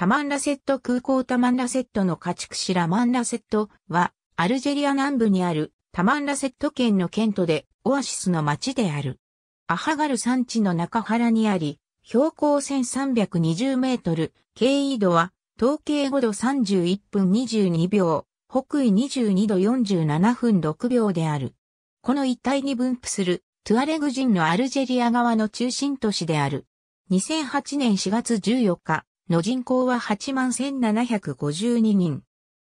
タマンラセット空港タマンラセットの家畜市ラマンラセットは、アルジェリア南部にあるタマンラセット県の県都でオアシスの町である。アハガル山地の中原にあり、標高1320メートル、経緯度は統計5度31分22秒、北緯22度47分6秒である。この一帯に分布するトゥアレグ人のアルジェリア側の中心都市である。2008年4月14日、の人口は8万1752人。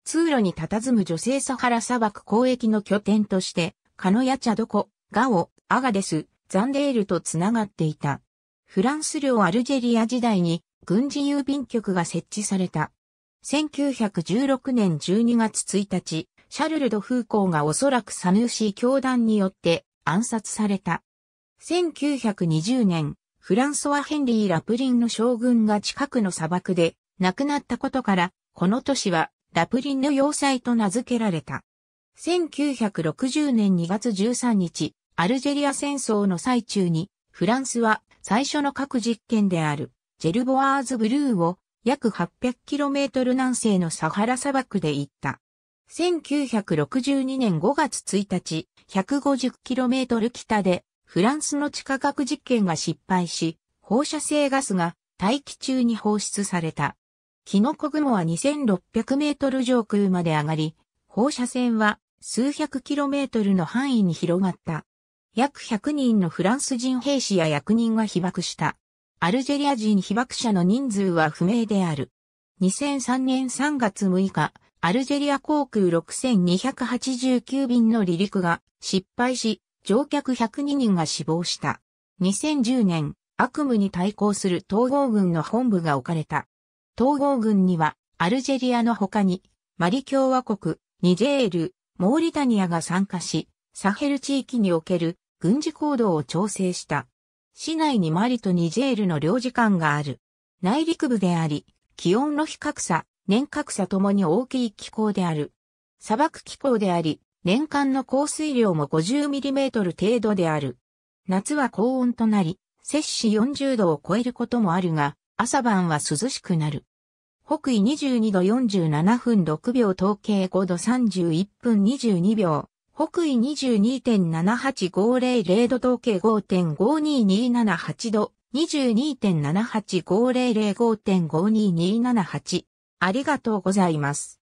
通路に佇む女性サハラ砂漠交易の拠点として、カノヤチャドコ、ガオ、アガデス、ザンデールとつながっていた。フランス領アルジェリア時代に軍事郵便局が設置された。1916年12月1日、シャルル・ド・フーコーがおそらくサヌーシー教団によって暗殺された。1920年、フランソワ・ヘンリー・ラプリンの将軍が近くの砂漠で亡くなったことから、この都市はラプリンの要塞と名付けられた。1960年2月13日、アルジェリア戦争の最中に、フランスは最初の核実験である、ジェルボアーズブルーを約 800km 南西のサハラ砂漠で行った。1962年5月1日、150km 北でフランスの地下核実験が失敗し、放射性ガスが大気中に放出された。キノコ雲は2600メートル上空まで上がり、放射線は数百キロメートルの範囲に広がった。約100人のフランス人兵士や役人が被爆した。アルジェリア人被爆者の人数は不明である。2003年3月6日、アルジェリア航空6289便の離陸が失敗し、乗客102人が死亡した。2010年、悪夢に対抗する統合軍の本部が置かれた。統合軍には、アルジェリアの他に、マリ共和国、ニジェール、モーリタニアが参加し、サヘル地域における軍事行動を調整した。市内にマリとニジェールの領事館がある。内陸部であり、気温の比較差、年較差ともに大きい気候である。砂漠気候であり、年間の降水量も5 0トル程度である。夏は高温となり、摂氏40度を超えることもあるが、朝晩は涼しくなる。北緯22度47分6秒統計5度31分22秒。北緯22.78500度統計5.52278度22.78500 5.52278。ありがとうございます。